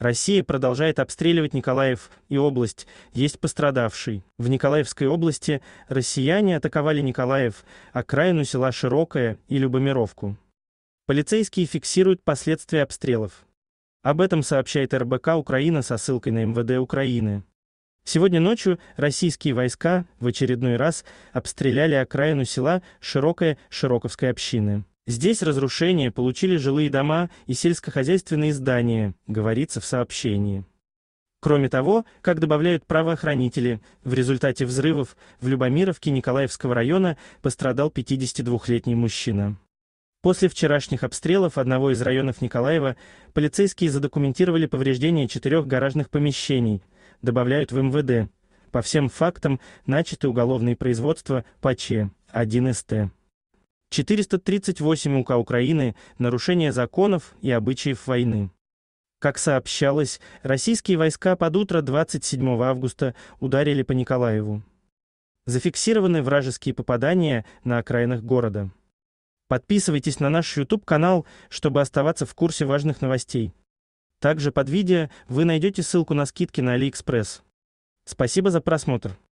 Россия продолжает обстреливать Николаев и область. Есть пострадавший. В Николаевской области россияне атаковали Николаев, окраину а села Широкое и Любомировку. Полицейские фиксируют последствия обстрелов. Об этом сообщает РБК Украина со ссылкой на МВД Украины. Сегодня ночью российские войска в очередной раз обстреляли окраину села Широкое Широковской общины. Здесь разрушения получили жилые дома и сельскохозяйственные здания, говорится в сообщении. Кроме того, как добавляют правоохранители, в результате взрывов в Любомировке Николаевского района пострадал 52-летний мужчина. После вчерашних обстрелов одного из районов Николаева полицейские задокументировали повреждение четырех гаражных помещений, добавляют в МВД. По всем фактам начаты уголовные производства по Ч. 1 СТ. 438 УК Украины «Нарушение законов и обычаев войны». Как сообщалось, российские войска под утро 27 августа ударили по Николаеву. Зафиксированы вражеские попадания на окраинах города. Подписывайтесь на наш YouTube-канал, чтобы оставаться в курсе важных новостей. Также под видео вы найдете ссылку на скидки на AliExpress. Спасибо за просмотр.